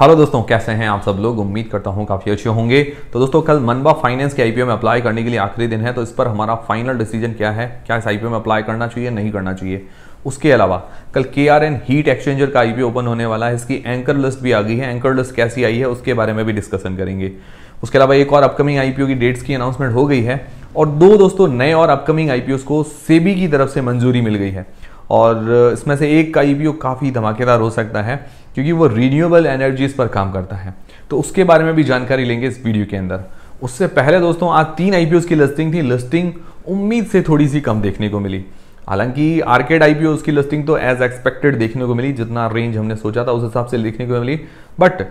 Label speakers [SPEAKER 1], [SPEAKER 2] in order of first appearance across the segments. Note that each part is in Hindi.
[SPEAKER 1] हेलो दोस्तों कैसे हैं आप सब लोग उम्मीद करता हूं काफ़ी अच्छे होंगे तो दोस्तों कल मनबा फाइनेंस के आईपीओ में अप्लाई करने के लिए आखिरी दिन है तो इस पर हमारा फाइनल डिसीजन क्या है क्या इस आईपीओ में अप्लाई करना चाहिए नहीं करना चाहिए उसके अलावा कल K R N heat exchanger का आईपीओ ओपन होने वाला है इसकी एंकर लिस्ट भी आ गई है एंकर लिस्ट कैसी आई है उसके बारे में भी डिस्कशन करेंगे उसके अलावा एक और अपकमिंग आईपीओ की डेट्स की अनाउंसमेंट हो गई है और दो दोस्तों नए और अपकमिंग आईपीओ को सेबी की तरफ से मंजूरी मिल गई है और इसमें से एक का ई काफ़ी धमाकेदार हो सकता है क्योंकि वो रीन्यूएबल एनर्जीज पर काम करता है तो उसके बारे में भी जानकारी लेंगे इस वीडियो के अंदर उससे पहले दोस्तों आज तीन आई की लिस्टिंग थी लिस्टिंग उम्मीद से थोड़ी सी कम देखने को मिली हालांकि आर्केड आई उसकी लिस्टिंग तो एज एक्सपेक्टेड देखने को मिली जितना रेंज हमने सोचा था उस हिसाब से देखने को मिली बट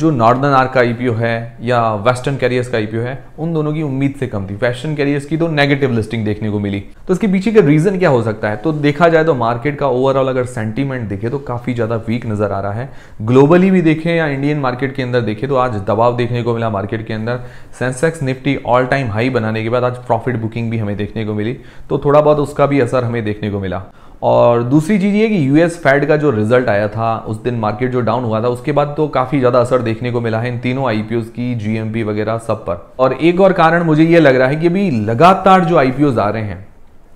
[SPEAKER 1] जो नॉर्दर्न आर का ई e है या वेस्टर्न कैरियर्स का ई e है उन दोनों की उम्मीद से कम थी वेस्टर्न कैरियर्स की तो नेगेटिव लिस्टिंग देखने को मिली तो इसके पीछे का रीजन क्या हो सकता है तो देखा जाए तो मार्केट का ओवरऑल अगर सेंटीमेंट देखे तो काफी ज्यादा वीक नजर आ रहा है ग्लोबली भी देखें या इंडियन मार्केट के अंदर देखें तो आज दबाव देखने को मिला मार्केट के अंदर Sensex Nifty all time high बनाने के बाद आज प्रॉफिट बुकिंग भी हमें देखने को मिली तो थोड़ा बहुत उसका भी असर हमें देखने को मिला और दूसरी चीज़ ये कि यूएस फैड का जो रिजल्ट आया था उस दिन मार्केट जो डाउन हुआ था उसके बाद तो काफ़ी ज़्यादा असर देखने को मिला है इन तीनों आईपीओ की जीएमपी वगैरह सब पर और एक और कारण मुझे ये लग रहा है कि अभी लगातार जो आईपीओ आ रहे हैं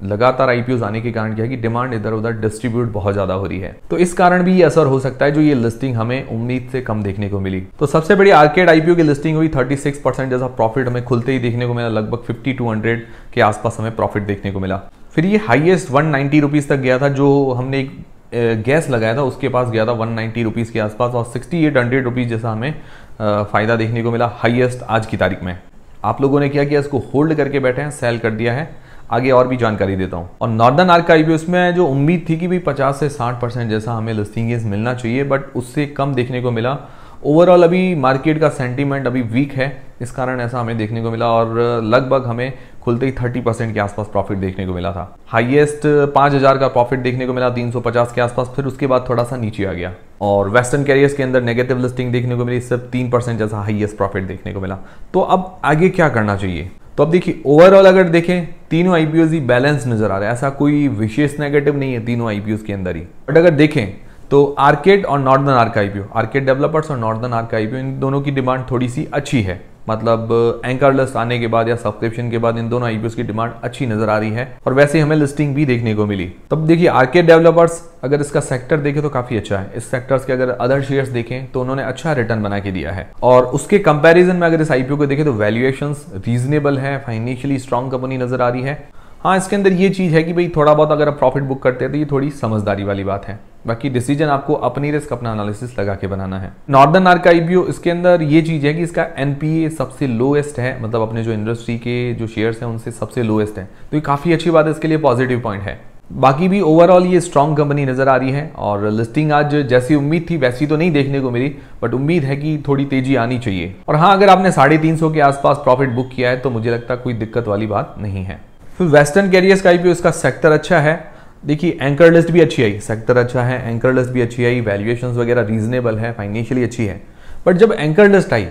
[SPEAKER 1] लगातार आईपीओ आने के कारण क्या है कि डिमांड इधर उधर डिस्ट्रीब्यूट बहुत ज्यादा हो रही है तो इस कारण भी ये असर हो सकता है जो ये लिस्टिंग हमें उम्मीद से कम देखने को मिली तो सबसे बड़ी आर्केड आईपीओ की लिस्टिंग हुई 36 परसेंट जैसा प्रॉफिट हमें खुलते ही देखने को मिला लगभग 5200 के आसपास हमें प्रॉफिट देखने को मिला फिर ये हाईएस्ट 190 नाइन्टी रुपीज़ तक गया था जो हमने एक गैस लगाया था उसके पास गया था 190 नाइन्टी रुपीज़ के आसपास और 6800 एट हंड्रेड रुपीज़ जैसा हमें फ़ायदा देखने को मिला हाईएस्ट आज की तारीख में आप लोगों ने क्या किया इसको होल्ड करके बैठे हैं सेल कर दिया है आगे और भी जानकारी देता हूँ और नॉर्दर्न आर्क आई उसमें जो उम्मीद थी कि भी 50 से 60 परसेंट जैसा हमें लिस्टिंग मिलना चाहिए बट उससे कम देखने को मिला ओवरऑल अभी मार्केट का सेंटीमेंट अभी वीक है इस कारण ऐसा हमें देखने को मिला और लगभग हमें खुलते ही 30 परसेंट के आसपास प्रॉफिट देखने को मिला था हाईएस्ट 5000 का प्रॉफिट देखने को मिला 350 के आसपास फिर उसके बाद थोड़ा सा नीचे आ गया और वेस्टर्न कैरियर्स के अंदर नेगेटिव लिस्टिंग देखने को मिली सिर्फ तीन परसेंट जैसा हाइएस्ट प्रॉफिट देखने को मिला तो अब आगे क्या करना चाहिए तो अब देखिए ओवरऑल अगर देखें तीनों आईपीओज ही बैलेंस नजर आ रहा है ऐसा कोई विशेष नेगेटिव नहीं है तीनों आईपीओज के अंदर ही बट अगर देखें तो आर्केट और northern arc IPO Arkade developers और नॉर्दर्न आर्क आईपीओ इन दोनों की डिमांड थोड़ी सी अच्छी है मतलब एंकरलेस आने के बाद या सब्सक्रिप्शन के बाद इन दोनों आईपीओ की डिमांड अच्छी नजर आ रही है और वैसे हमें लिस्टिंग भी देखने को मिली तब देखिए आरके डेवलपर्स अगर इसका सेक्टर देखें तो काफी अच्छा है इस सेक्टर्स के अगर अदर शेयर्स देखें तो उन्होंने अच्छा रिटर्न बना के दिया है और उसके कंपेरिजन में अगर इस आईपीओ को देखें तो वैल्यूएशन रीजनेबल है फाइनेंशियली स्ट्रांग कंपनी नजर आ रही है हाँ इसके अंदर ये चीज़ है कि भाई थोड़ा बहुत अगर आप प्रॉफिट बुक करते हैं तो ये थोड़ी समझदारी वाली बात है बाकी डिसीजन आपको अपनी रिस्क अपना एनालिसिस लगा के बनाना है नॉर्दर्न आर्क आईपीओ इसके अंदर ये चीज है कि इसका एनपीए सबसे लोएस्ट है मतलब अपने जो इंडस्ट्री के जो शेयर है उनसे सबसे लोएस्ट है तो ये काफी अच्छी बात है इसके लिए पॉजिटिव पॉइंट है बाकी भी ओवरऑल ये स्ट्रॉन्ग कंपनी नज़र आ रही है और लिस्टिंग आज जैसी उम्मीद थी वैसी तो नहीं देखने को मिली बट उम्मीद है कि थोड़ी तेजी आनी चाहिए और हाँ अगर आपने साढ़े तीन सौ के आसपास प्रॉफिट बुक किया है तो मुझे लगता कोई दिक्कत वाली बात नहीं है फिर वेस्टर्न कैरियर्स का आईपीओ इसका सेक्टर अच्छा है देखिए एंकर लिस्ट भी अच्छी आई सेक्टर अच्छा है एंकर लिस्ट भी अच्छी आई वैल्यूएशन वगैरह रीजनेबल है फाइनेंशियली अच्छी है बट जब एंकर लिस्ट आई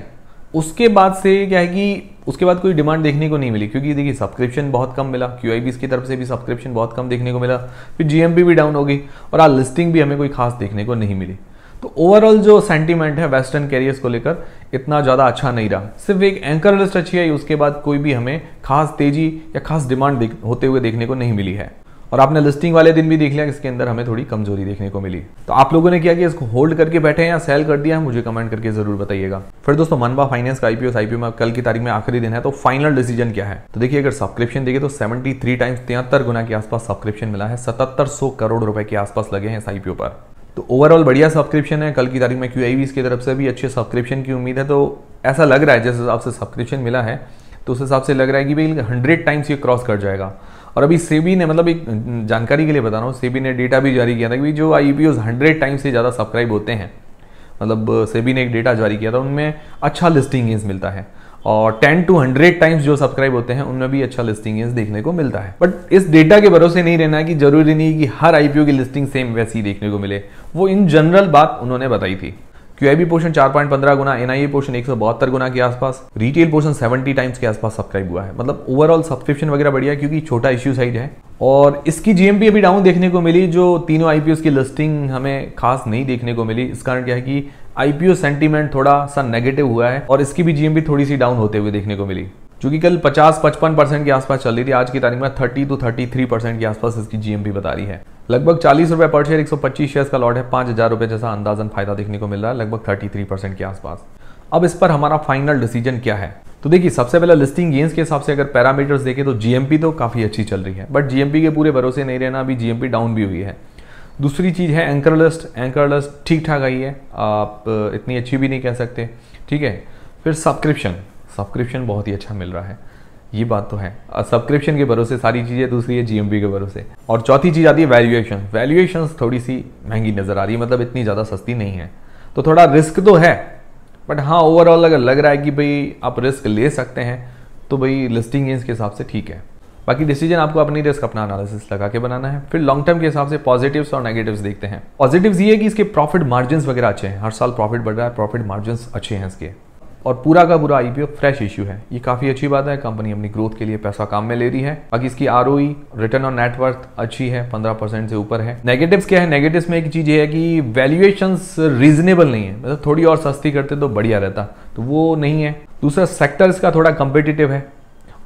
[SPEAKER 1] उसके बाद से क्या है कि उसके बाद कोई डिमांड देखने को नहीं मिली क्योंकि देखिए सब्सक्रिप्शन बहुत कम मिला क्यू की तरफ से भी सब्सक्रिप्शन बहुत कम देखने को मिला फिर जी भी डाउन हो गई और आज लिस्टिंग भी हमें कोई खास देखने को नहीं मिली तो ओवरऑल जो सेंटीमेंट है वेस्टर्न कैरियर्स को लेकर इतना ज़्यादा अच्छा नहीं रहा सिर्फ एक एंकर लिस्ट अच्छी है उसके बाद कोई भी हमें खास तेजी या खास डिमांड होते हुए देखने को नहीं मिली है और आपने लिस्टिंग वाले दिन भी देख लिया इसके अंदर हमें थोड़ी कमजोरी देखने को मिली तो आप लोगों ने किया कि इसको होल्ड करके बैठे हैं या सेल कर दिया मुझे कमेंट करके जरूर बताइएगा फिर दोस्तों मनबा फाइनेंस का आईपीओ आईपीओ में कल की तारीख में आखिरी दिन है तो फाइनल डिसीजन क्या है तो देखिए अगर सब्सक्रिप्शन देखिए तो सेवेंटी थ्री टाइम्स तिहत्तर गुना के आसपास सब्सक्रिप्शन मिला है सतहत्तर सौ करोड़ रुपए के आसपास लगे हैं इस आईपीओ पर तो ओवरऑल बढ़िया सब्सक्रिप्शन है कल की तारीख में क्यू की तरफ से भी अच्छे सब्सक्रिप्शन की उम्मीद है तो ऐसा लग रहा है जिस हिसाब से सब्सक्रिप्शन मिला है तो उस हिसाब से लग रहा है कि भाई हंड्रेड टाइम्स ये क्रॉस कर जाएगा और अभी सेबी ने मतलब एक जानकारी के लिए बता रहा हूँ सेबी ने डेटा भी जारी किया था कि जो आई पी हंड्रेड टाइम्स से ज़्यादा सब्सक्राइब होते हैं मतलब सेबी uh, ने एक डेटा जारी किया था उनमें अच्छा लिस्टिंग गेंस मिलता है और 10 टू 100 टाइम्स जो सब्सक्राइब होते हैं उनमें भी अच्छा लिस्टिंग गेंस देखने को मिलता है बट इस डेटा के भरोसे नहीं रहना है कि जरूरी नहीं कि हर आईपीओ e की लिस्टिंग सेम वैसी देखने को मिले वो इन जनरल बात उन्होंने बताई थी क्यूआईबी पोर्शन पंद्रह गुना एनआईए पोर्शन e एक सौ गुना के आसपास रिटेल पोर्शन सेवेंटी टाइम्स के आसपास सब्सक्राइब हुआ है मतलब ओवरऑल सब्सक्रिप्शन वगैरह बढ़िया क्योंकि छोटा इश्यू साइज है और इसकी जीएमपी अभी डाउन देखने को मिली जो तीनों आईपीओ की लिस्टिंग हमें खास नहीं देखने को मिली इस कारण क्या है कि आईपीओ सेंटीमेंट थोड़ा सा नेगेटिव हुआ है और इसकी भी जीएमपी थोड़ी सी डाउन होते हुए देखने को मिली क्योंकि कल 50-55 परसेंट के आसपास चल रही थी आज की तारीख में 30 टू 33 परसेंट के आसपास इसकी जीएमपी बता रही है लगभग चालीस रुपये पर शेयर एक सौ पच्चीस शेयर का लॉट है पाँच हज़ार रुपये जैसा अंदाजन फायदा देखने को मिल रहा है लगभग थ्री परसेंट के आसपास अब इस पर हमारा फाइनल डिसीजन क्या है तो देखिए सबसे पहले लिस्टिंग गेंस के हिसाब से अगर पैरामीटर्स देखें तो जीएमपी तो काफ़ी अच्छी चल रही है बट जीएमपी के पूरे भरोसे नहीं रहना अभी जीएमपी डाउन भी हुई है दूसरी चीज़ है एंकर लिस्ट एंकर लिस्ट ठीक ठाक आई है आप इतनी अच्छी भी नहीं कह सकते ठीक है फिर सब्सक्रिप्शन सब्सक्रिप्शन बहुत ही अच्छा मिल रहा है ये बात तो है सब्सक्रिप्शन के भरोसे सारी चीज़ें दूसरी है जीएमबी के भरोसे और चौथी चीज़ आती है वैल्यूएशन वैल्यूएशन थोड़ी सी महंगी नज़र आ रही है मतलब इतनी ज़्यादा सस्ती नहीं है तो थोड़ा रिस्क तो है बट हाँ ओवरऑल अगर लग रहा है कि भाई आप रिस्क ले सकते हैं तो भाई लिस्टिंग गेंस के हिसाब से ठीक है बाकी डिसीजन आपको अपनी रिस्क अपना एनालिसिस लगा के बनाना है फिर लॉन्ग टर्म के हिसाब से पॉजिटिव्स और नेगेटिव्स देखते हैं पॉजिटिव्स ये है कि इसके प्रॉफिट मार्जिन वगैरह अच्छे हैं हर साल प्रॉफिट बढ़ रहा है प्रॉफिट मार्जिन अच्छे हैं इसके और पूरा का पूरा आईपीओ फ्रेश इश्यू है ये काफ़ी अच्छी बात है कंपनी अपनी ग्रोथ के लिए पैसा काम में ले रही है बाकी इसकी आर रिटर्न ऑन नेटवर्थ अच्छी है पंद्रह परसेंट से ऊपर है नेगेटिव क्या है नेगेटिव में एक चीज़ ये है कि वैल्यूएशन रीजनेबल नहीं है मतलब थोड़ी और सस्ती करते तो बढ़िया रहता तो वो नहीं है दूसरा सेक्टर इसका थोड़ा कंपिटेटिव है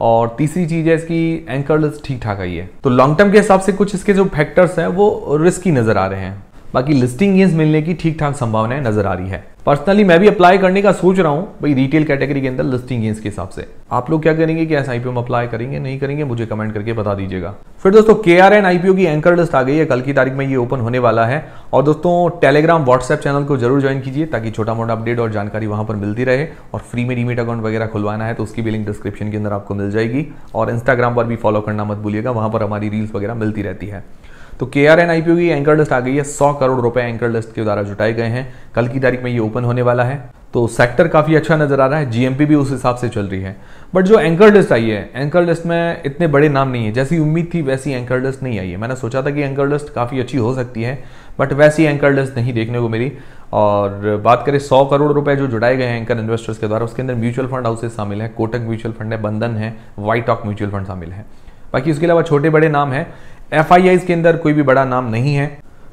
[SPEAKER 1] और तीसरी चीज है इसकी एंकर ठीक ठाक आई है तो लॉन्ग टर्म के हिसाब से कुछ इसके जो फैक्टर्स हैं वो रिस्की नजर आ रहे हैं बाकी लिस्टिंग गेंस मिलने की ठीक ठाक संभावनाएं नजर आ रही है पर्सनली मैं भी अप्लाई करने का सोच रहा हूँ भाई रिटेल कैटेगरी के अंदर लिस्टिंग गेंस के हिसाब से आप लोग क्या करेंगे कि एस आईपीओ में अप्लाई करेंगे नहीं करेंगे मुझे कमेंट करके बता दीजिएगा फिर दोस्तों के आर एन आईपीओ की एंकर लिस्ट आ गई है कल की तारीख में ये ओपन होने वाला है और दोस्तों टेलीग्राम व्हाट्सएप चैनल को जरूर ज्वाइन कीजिए ताकि छोटा मोटा अपडेट और जानकारी वहां पर मिलती रहे और फ्री में डीमेट अकाउंट वगैरह खुलवाना है तो उसकी भी लिंक डिस्क्रिप्शन के अंदर आपको मिल जाएगी और इंस्टाग्राम पर भी फॉलो करना मत भूलिएगा वहां पर हमारी रील्स वगैरह मिलती रहती है तो के आर एन आईपीओ की एंकर लिस्ट आ गई है सौ करोड़ रुपए एंकर लिस्ट के द्वारा जुटाए गए हैं कल की तारीख में ये ओपन होने वाला है तो सेक्टर काफ़ी अच्छा नज़र आ रहा है जीएमपी भी उस हिसाब से चल रही है बट जो एंकर लिस्ट आई है एंकर लिस्ट में इतने बड़े नाम नहीं है जैसी उम्मीद थी वैसी एंकर लिस्ट नहीं आई है मैंने सोचा था कि एंकर लिस्ट काफ़ी अच्छी हो सकती है बट वैसी एंकर लिस्ट नहीं देखने को मिली और बात करें सौ करोड़ रुपए जो जुटाए गए हैं एंकर इन्वेस्टर्स के द्वारा उसके अंदर म्यूचुअल फंड हाउसेज शामिल है कोटक म्यूचुअल फंड है बंधन है वाइट ऑक म्यूचुअल फंड शामिल है बाकी उसके अलावा छोटे बड़े नाम है एफ के अंदर कोई भी बड़ा नाम नहीं है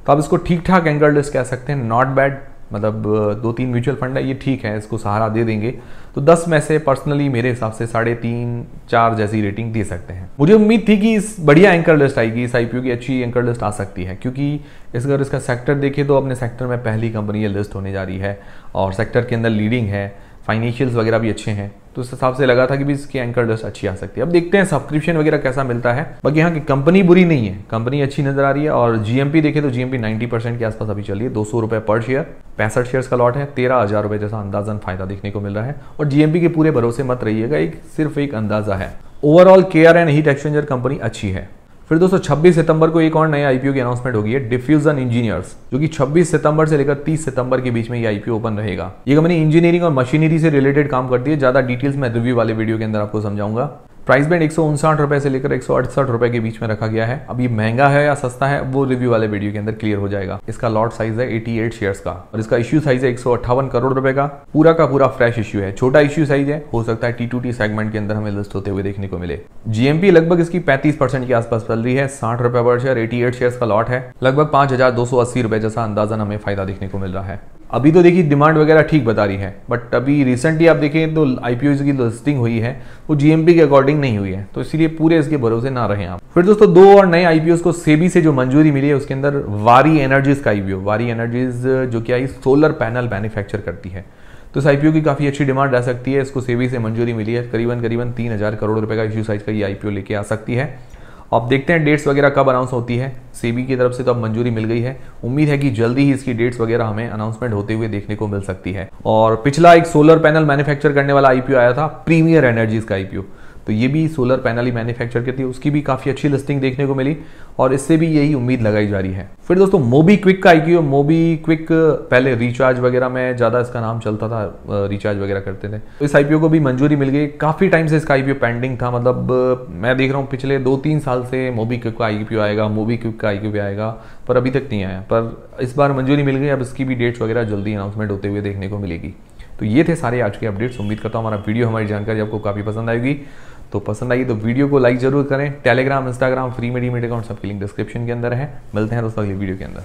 [SPEAKER 1] तो आप इसको ठीक ठाक एंगल लिस्ट कह सकते हैं नॉट बैड मतलब दो तीन म्यूचुअल फंड है ये ठीक है इसको सहारा दे देंगे तो 10 में से पर्सनली मेरे हिसाब से साढ़े तीन चार जैसी रेटिंग दे सकते हैं मुझे उम्मीद थी कि इस बढ़िया एंकर लिस्ट आएगी इस आईपीओ की अच्छी एंकर लिस्ट आ सकती है क्योंकि इस अगर इसका सेक्टर देखे तो अपने सेक्टर में पहली कंपनी ये लिस्ट होने जा रही है और सेक्टर के अंदर लीडिंग है फाइनेंशियल्स वगैरह भी अच्छे हैं तो उस हिसाब से लगा था कि भी इसकी एंकर डस्ट अच्छी आ सकती है अब देखते हैं सब्सक्रिप्शन वगैरह कैसा मिलता है बाकी यहाँ की कंपनी बुरी नहीं है कंपनी अच्छी नजर आ रही है और जीएमपी देखे तो जीएमपी 90 परसेंट के आसपास अभी रही है दो सौ रुपए पर शेयर पैंसठ शेयर का लॉट है तेरह हजार रुपए जैसा अंदाजन फायदा देखने को मिल रहा है और जीएमपी के पूरे भरोसे मत रहिएगा एक सिर्फ एक अंदाजा है overall care and heat exchanger company अच्छी है फिर दोस्तों 26 सितंबर को एक और नया आईपीओ की अनाउंसमेंट होगी है डिफ्यूजन इंजीनियर्स जो कि 26 सितंबर से लेकर 30 सितंबर के बीच में ये आईपीओ ओपन रहेगा ये कंपनी इंजीनियरिंग और मशीनरी से रिलेटेड काम करती है ज्यादा डिटेल्स मैं रिव्यू वाले वीडियो के अंदर आपको समझाऊंगा प्राइस बैंड एक रुपए से लेकर एक रुपए के बीच में रखा गया है अब ये महंगा है या सस्ता है वो रिव्यू वाले वीडियो के अंदर क्लियर हो जाएगा इसका लॉट साइज है 88 शेयर्स का और इसका इश्यू साइज है एक करोड़ रुपए का पूरा का पूरा फ्रेश इश्यू है छोटा इश्यू साइज है हो सकता है टी टू टी सेगमेंट के अंदर हमें लिस्ट होते हुए देखने को मिले जीएमपी लगभग इसकी पैंतीस परसेंट के आसपास चल रही है साठ रुपए पर शेयर एटी एट शेयर का लॉट है लगभग पांच हजार दो सौ अस्सी रुपए जैसा अंदाजन हमें फायदा देखने को मिल रहा है अभी तो देखिए डिमांड वगैरह ठीक बता रही है बट अभी रिसेंटली आप देखें तो आई की लिस्टिंग हुई है वो जीएमपी के अकॉर्डिंग नहीं हुई है तो इसलिए पूरे इसके भरोसे ना रहे आप फिर दोस्तों दो और नए आई को सेबी से जो मंजूरी मिली है उसके अंदर वारी एनर्जीज का आईपीओ वारी एनर्जीज जो क्या है सोलर पैनल मैन्युफैक्चर करती है तो इस आईपीओ की काफ़ी अच्छी डिमांड आ सकती है इसको सेबी से मंजूरी मिली है करीबन करीबन तीन हज़ार करोड़ रुपए का इश्यू साइज का ये आईपीओ लेके आ सकती है आप देखते हैं डेट्स वगैरह कब अनाउंस होती है सेबी की तरफ से तो अब मंजूरी मिल गई है उम्मीद है कि जल्दी ही इसकी डेट्स वगैरह हमें अनाउंसमेंट होते हुए देखने को मिल सकती है और पिछला एक सोलर पैनल मैन्युफैक्चर करने वाला आईपीओ आया था प्रीमियर एनर्जीज का आईपीओ तो ये भी सोलर पैनल ही मैन्युफैक्चर करती है उसकी भी काफ़ी अच्छी लिस्टिंग देखने को मिली और इससे भी यही उम्मीद लगाई जा रही है फिर दोस्तों मोबी क्विक का आईपीओ मोबी क्विक पहले रिचार्ज वगैरह में ज़्यादा इसका नाम चलता था रिचार्ज वगैरह करते थे तो इस आईपीओ को भी मंजूरी मिल गई काफ़ी टाइम से इसका आईपीओ पेंडिंग था मतलब मैं देख रहा हूँ पिछले दो तीन साल से मोबी क्विक का आईपीओ आएगा मोबी क्विक आपका आई भी आएगा पर अभी तक नहीं आया पर इस बार मंजूरी मिल गई अब इसकी भी डेट्स वगैरह जल्दी अनाउंसमेंट होते हुए देखने को मिलेगी तो ये थे सारे आज के अपडेट्स उम्मीद करता हूँ हमारा वीडियो हमारी जानकारी आपको काफ़ी पसंद आएगी तो पसंद आई तो वीडियो को लाइक जरूर करें टेलीग्राम इंस्टाग्राम फ्री मेडी मेड अकाउंट सबकी लिंक डिस्क्रिप्शन के अंदर है मिलते हैं दोस्तों अगली वीडियो के अंदर